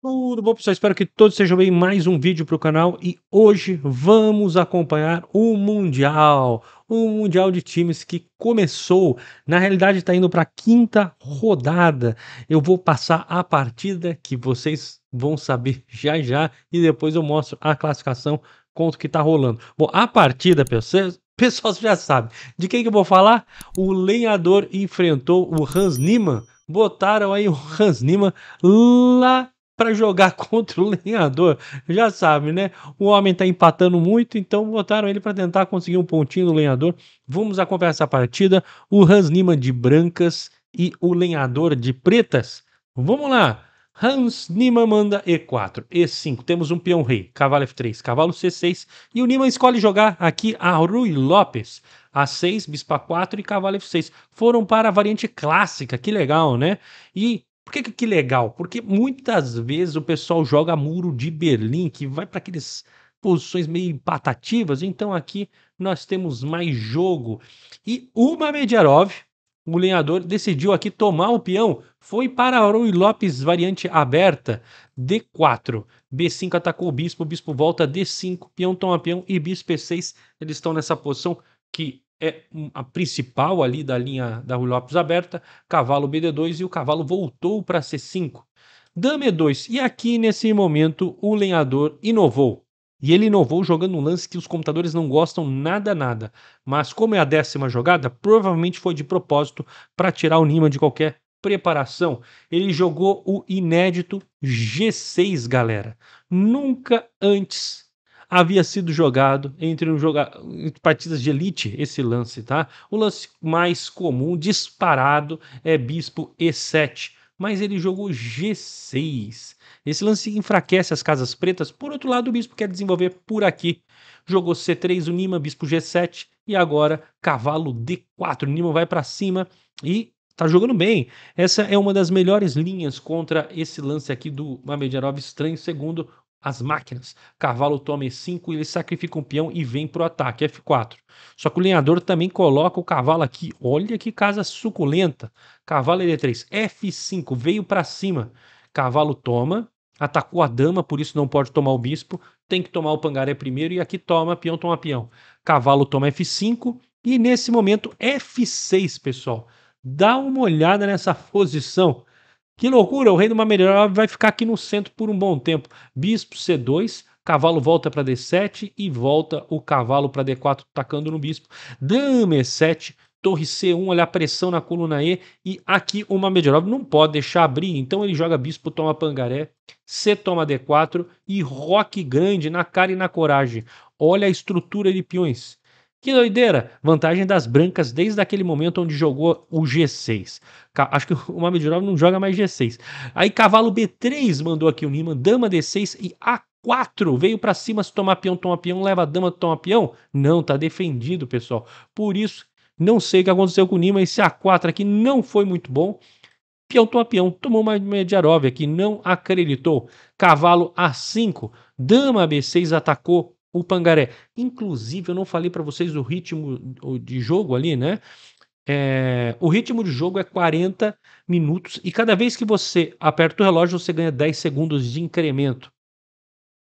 Tudo bom, pessoal? Espero que todos sejam bem. Mais um vídeo para o canal e hoje vamos acompanhar o Mundial. O Mundial de Times que começou, na realidade está indo para a quinta rodada. Eu vou passar a partida que vocês vão saber já já e depois eu mostro a classificação, conto o que está rolando. Bom, a partida, pessoal, pessoal já sabe. De quem que eu vou falar? O lenhador enfrentou o Hans Niemann. Botaram aí o Hans Niemann lá para jogar contra o lenhador. Já sabe, né? O homem está empatando muito, então botaram ele para tentar conseguir um pontinho no lenhador. Vamos acompanhar essa partida. O Hans Niemann de brancas e o lenhador de pretas. Vamos lá! Hans Niemann manda E4, E5, temos um peão rei, cavalo F3, cavalo C6 e o Niemann escolhe jogar aqui a Rui Lopes, A6, bispo A4 e cavalo F6. Foram para a variante clássica, que legal, né? E por que, que legal? Porque muitas vezes o pessoal joga muro de Berlim, que vai para aqueles posições meio empatativas. Então aqui nós temos mais jogo. E uma Mediarov, o lenhador, decidiu aqui tomar o peão. Foi para Rui Lopes, variante aberta. D4. B5 atacou o bispo, o bispo volta. D5, peão toma peão e bispo E6. Eles estão nessa posição que é a principal ali da linha da Rui Lopes aberta, cavalo BD2 e o cavalo voltou para C5. Dama E2, e aqui nesse momento o lenhador inovou. E ele inovou jogando um lance que os computadores não gostam nada, nada. Mas como é a décima jogada, provavelmente foi de propósito para tirar o Nima de qualquer preparação. Ele jogou o inédito G6, galera. Nunca antes havia sido jogado entre um joga... partidas de elite esse lance, tá? O lance mais comum disparado é bispo e7, mas ele jogou g6. Esse lance enfraquece as casas pretas. Por outro lado, o bispo quer desenvolver por aqui. Jogou c3 o Nima, bispo g7 e agora cavalo d4. O Nima vai para cima e tá jogando bem. Essa é uma das melhores linhas contra esse lance aqui do Mamedjarov estranho, segundo as máquinas. Cavalo toma E5, ele sacrifica um peão e vem para o ataque, F4. Só que o lenhador também coloca o cavalo aqui. Olha que casa suculenta. Cavalo E3, F5, veio para cima. Cavalo toma, atacou a dama, por isso não pode tomar o bispo. Tem que tomar o pangaré primeiro e aqui toma, peão toma peão. Cavalo toma F5 e nesse momento F6, pessoal. Dá uma olhada nessa posição. Que loucura, o rei do uma melhor vai ficar aqui no centro por um bom tempo. Bispo C2, cavalo volta para D7 e volta o cavalo para D4, tacando no bispo. Dama E7, torre C1, olha a pressão na coluna E, e aqui o Mamedjorov não pode deixar abrir, então ele joga bispo, toma pangaré, C toma D4 e roque grande na cara e na coragem. Olha a estrutura de peões. Que doideira! Vantagem das brancas desde aquele momento onde jogou o G6. Ca Acho que o Mamedinov não joga mais G6. Aí cavalo B3 mandou aqui o Riemann, dama D6 e A4 veio para cima se tomar peão, toma peão, leva a dama, toma peão. Não, tá defendido, pessoal. Por isso, não sei o que aconteceu com o Nima. Esse A4 aqui não foi muito bom. Peão, toma peão, tomou uma Medjarov aqui, não acreditou. Cavalo A5, dama B6 atacou o Pangaré. Inclusive, eu não falei para vocês o ritmo de jogo ali, né? É, o ritmo de jogo é 40 minutos e cada vez que você aperta o relógio, você ganha 10 segundos de incremento.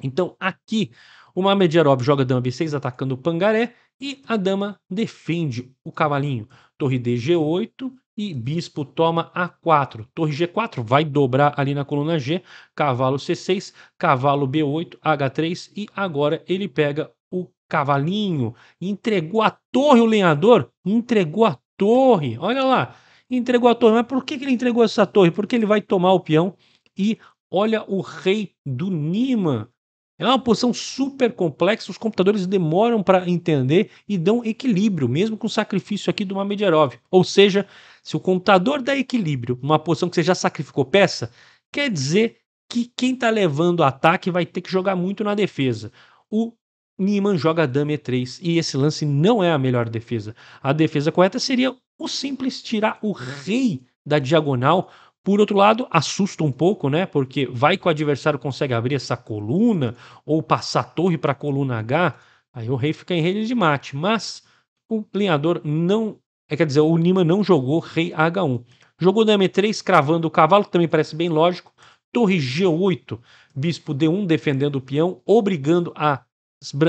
Então, aqui, o Mamedjarov joga dama b6 atacando o Pangaré e a dama defende o cavalinho. Torre d g8 e bispo toma A4. Torre G4 vai dobrar ali na coluna G, cavalo C6, cavalo B8, H3 e agora ele pega o cavalinho, entregou a torre o lenhador, entregou a torre. Olha lá, entregou a torre. Mas por que, que ele entregou essa torre? Porque ele vai tomar o peão e olha o rei do Nima. É uma posição super complexa, os computadores demoram para entender e dão equilíbrio, mesmo com o sacrifício aqui do Mamedierov. Ou seja, se o computador dá equilíbrio numa posição que você já sacrificou peça, quer dizer que quem está levando o ataque vai ter que jogar muito na defesa. O Niman joga Dame 3 e esse lance não é a melhor defesa. A defesa correta seria o simples tirar o rei da diagonal. Por outro lado, assusta um pouco, né? Porque vai que o adversário consegue abrir essa coluna ou passar a torre para a coluna H, aí o rei fica em rede de mate. Mas o lenhador não é, quer dizer, o Nima não jogou rei H1. Jogou na m 3 cravando o cavalo, também parece bem lógico. Torre G8, bispo D1 defendendo o peão, obrigando a,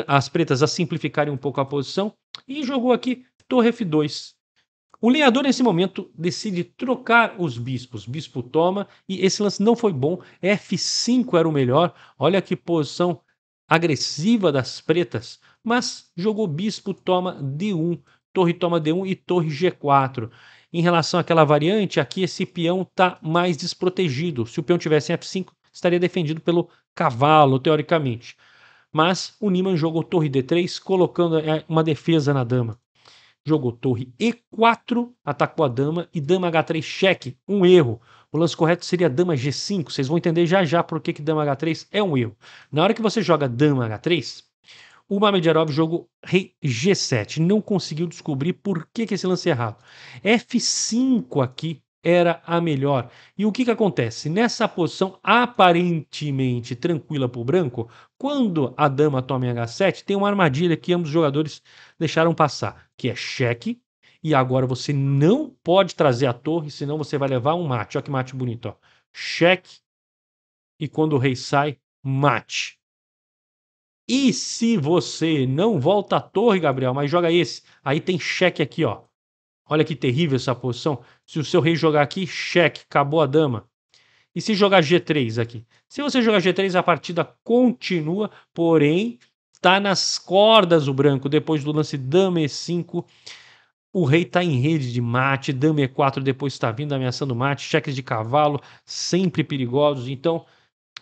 as pretas a simplificarem um pouco a posição. E jogou aqui torre F2. O lenhador, nesse momento, decide trocar os bispos. Bispo toma e esse lance não foi bom. F5 era o melhor. Olha que posição agressiva das pretas. Mas jogou bispo toma D1 torre toma D1 e torre G4. Em relação àquela variante, aqui esse peão está mais desprotegido. Se o peão tivesse em F5, estaria defendido pelo cavalo, teoricamente. Mas o Niman jogou torre D3, colocando é, uma defesa na dama. Jogou torre E4, atacou a dama e dama H3 cheque, um erro. O lance correto seria dama G5, vocês vão entender já já por que, que dama H3 é um erro. Na hora que você joga dama H3, o Mamedjarov jogou rei G7, não conseguiu descobrir por que, que esse lance é errado. F5 aqui era a melhor. E o que, que acontece? Nessa posição aparentemente tranquila para o branco, quando a dama toma em H7, tem uma armadilha que ambos os jogadores deixaram passar, que é cheque. E agora você não pode trazer a torre, senão você vai levar um mate. Olha que mate bonito. Ó. Cheque. E quando o rei sai, mate. E se você não volta à torre, Gabriel, mas joga esse, aí tem cheque aqui, ó. Olha que terrível essa posição. Se o seu rei jogar aqui, cheque, acabou a dama. E se jogar G3 aqui? Se você jogar G3, a partida continua, porém, tá nas cordas o branco. Depois do lance dama E5, o rei tá em rede de mate, dama E4 depois está vindo ameaçando mate, cheques de cavalo, sempre perigosos. Então,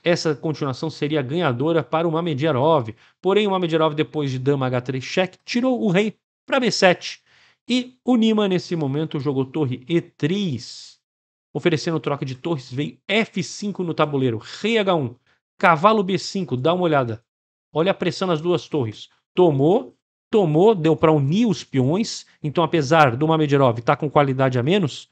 essa continuação seria ganhadora para o Mamedjarov, porém o Mamedjarov, depois de dama h3 cheque, tirou o rei para b7 e o Nima, nesse momento, jogou torre e3, oferecendo troca de torres, veio f5 no tabuleiro, rei h1, cavalo b5, dá uma olhada, olha a pressão nas duas torres, tomou, tomou, deu para unir os peões, então apesar do Mamedjarov estar tá com qualidade a menos,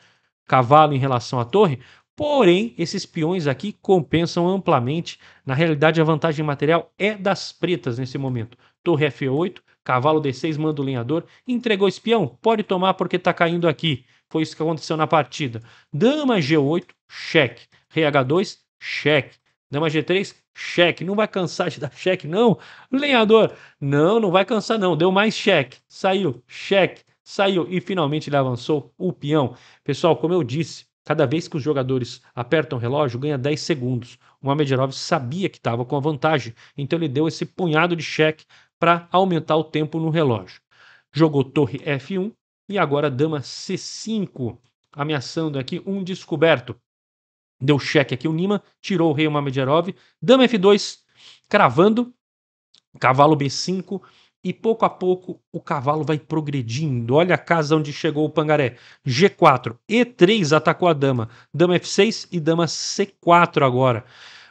cavalo em relação à torre, Porém, esses peões aqui compensam amplamente. Na realidade, a vantagem material é das pretas nesse momento. Torre F8, cavalo D6, manda o lenhador. Entregou espião? Pode tomar porque está caindo aqui. Foi isso que aconteceu na partida. Dama G8, cheque. Rei H2, cheque. Dama G3, cheque. Não vai cansar de dar cheque, não? Lenhador, não, não vai cansar, não. Deu mais cheque. Saiu, cheque. Saiu e finalmente ele avançou o peão. Pessoal, como eu disse, Cada vez que os jogadores apertam o relógio, ganha 10 segundos. O Mamedirov sabia que estava com a vantagem, então ele deu esse punhado de cheque para aumentar o tempo no relógio. Jogou torre F1 e agora dama C5, ameaçando aqui um descoberto. Deu cheque aqui o Nima, tirou o rei Mamedirov, dama F2, cravando, cavalo B5, e pouco a pouco o cavalo vai progredindo. Olha a casa onde chegou o pangaré. G4, E3 atacou a dama, dama F6 e dama C4 agora.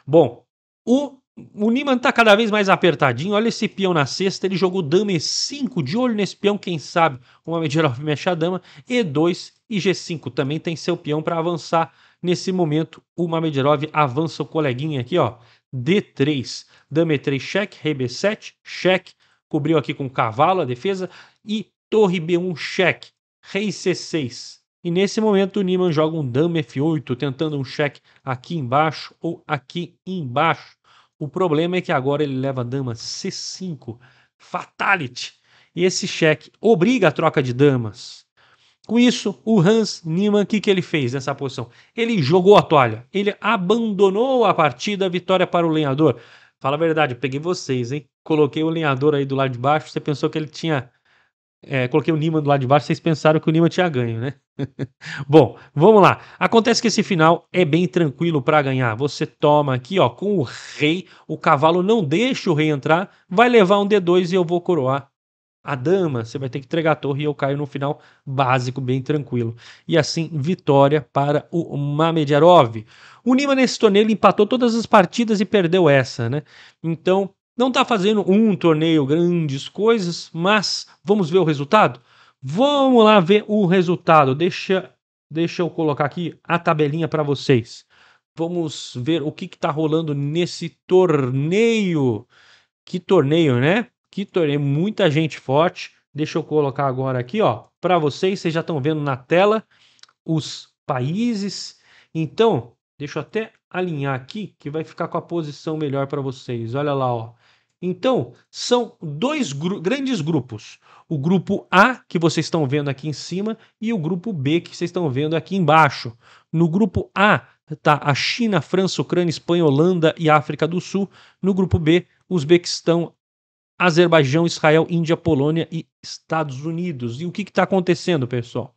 Bom, o o Niman está cada vez mais apertadinho. Olha esse peão na sexta. Ele jogou dama E5. De olho nesse peão, quem sabe uma medieval mexe a dama. E2 e G5 também tem seu peão para avançar. Nesse momento, o Mamedirov avança o coleguinha aqui, ó. D3, dama E3, cheque, rei B7, cheque, cobriu aqui com cavalo a defesa, e torre B1 cheque, rei C6. E nesse momento o Niman joga um dama F8, tentando um cheque aqui embaixo ou aqui embaixo. O problema é que agora ele leva a dama C5, fatality. E esse cheque obriga a troca de damas. Com isso, o Hans Niemann, o que, que ele fez nessa posição? Ele jogou a toalha, ele abandonou a partida, vitória para o lenhador. Fala a verdade, eu peguei vocês, hein? coloquei o lenhador aí do lado de baixo, você pensou que ele tinha. É, coloquei o Nima do lado de baixo, vocês pensaram que o Nima tinha ganho, né? Bom, vamos lá. Acontece que esse final é bem tranquilo para ganhar. Você toma aqui, ó, com o rei, o cavalo não deixa o rei entrar, vai levar um D2 e eu vou coroar a dama. Você vai ter que entregar a torre e eu caio no final básico, bem tranquilo. E assim, vitória para o Mamedyarov. O Nima nesse torneio empatou todas as partidas e perdeu essa, né? Então, não está fazendo um torneio grandes coisas, mas vamos ver o resultado? Vamos lá ver o resultado. Deixa, deixa eu colocar aqui a tabelinha para vocês. Vamos ver o que está rolando nesse torneio. Que torneio, né? Que torneio, muita gente forte. Deixa eu colocar agora aqui, ó, para vocês. Vocês já estão vendo na tela os países. Então, Deixa eu até alinhar aqui que vai ficar com a posição melhor para vocês. Olha lá, ó. Então, são dois gru grandes grupos. O grupo A, que vocês estão vendo aqui em cima, e o grupo B, que vocês estão vendo aqui embaixo. No grupo A, está a China, França, Ucrânia, Espanha, Holanda e África do Sul. No grupo B, Uzbequistão, Azerbaijão, Israel, Índia, Polônia e Estados Unidos. E o que está acontecendo, pessoal?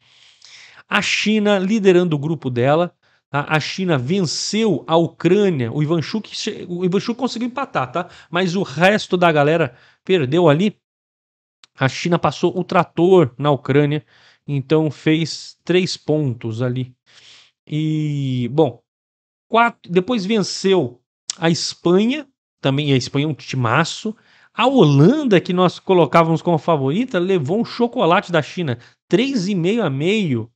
A China liderando o grupo dela, a, China venceu a Ucrânia, o Ivanchuk, o Ivanchuk conseguiu empatar, tá? Mas o resto da galera perdeu ali. A China passou o trator na Ucrânia, então fez três pontos ali. E, bom, quatro, depois venceu a Espanha, também a Espanha é um timaço. A Holanda, que nós colocávamos como favorita, levou um chocolate da China, 3,5 a meio.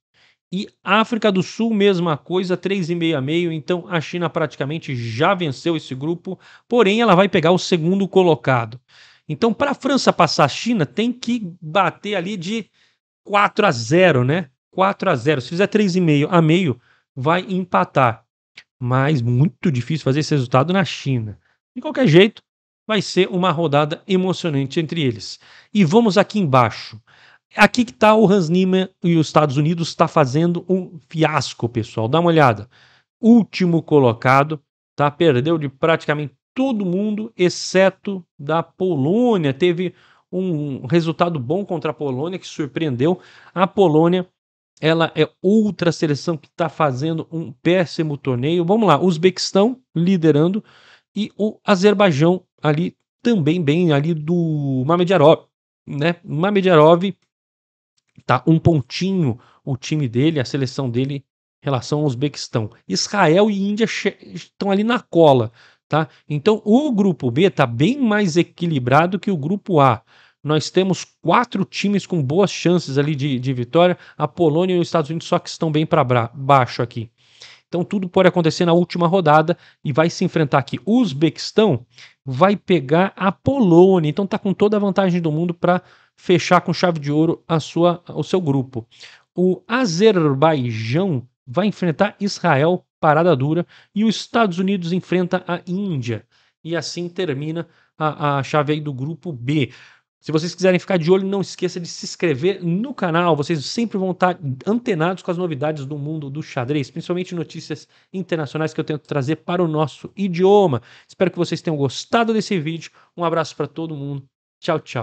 E África do Sul, mesma coisa, 3,5 a meio. Então a China praticamente já venceu esse grupo, porém ela vai pegar o segundo colocado. Então, para a França passar a China, tem que bater ali de 4 a 0, né? 4 a 0. Se fizer 3,5 a meio, vai empatar. Mas muito difícil fazer esse resultado na China. De qualquer jeito, vai ser uma rodada emocionante entre eles. E vamos aqui embaixo. Aqui que está o Hans Niemann e os Estados Unidos está fazendo um fiasco, pessoal. Dá uma olhada. Último colocado, tá? Perdeu de praticamente todo mundo, exceto da Polônia. Teve um resultado bom contra a Polônia que surpreendeu. A Polônia, ela é outra seleção que está fazendo um péssimo torneio. Vamos lá, Uzbequistão liderando e o Azerbaijão ali também bem ali do Mamedyarov né? Mamedyarov tá um pontinho o time dele, a seleção dele em relação ao Uzbequistão. Israel e Índia estão ali na cola, tá? Então o grupo B tá bem mais equilibrado que o grupo A. Nós temos quatro times com boas chances ali de, de vitória. A Polônia e os Estados Unidos só que estão bem para baixo aqui. Então tudo pode acontecer na última rodada e vai se enfrentar aqui Uzbequistão vai pegar a Polônia. Então está com toda a vantagem do mundo para fechar com chave de ouro a sua, o seu grupo. O Azerbaijão vai enfrentar Israel, parada dura, e os Estados Unidos enfrenta a Índia. E assim termina a, a chave aí do grupo B. Se vocês quiserem ficar de olho, não esqueça de se inscrever no canal. Vocês sempre vão estar antenados com as novidades do mundo do xadrez, principalmente notícias internacionais que eu tento trazer para o nosso idioma. Espero que vocês tenham gostado desse vídeo. Um abraço para todo mundo. Tchau, tchau.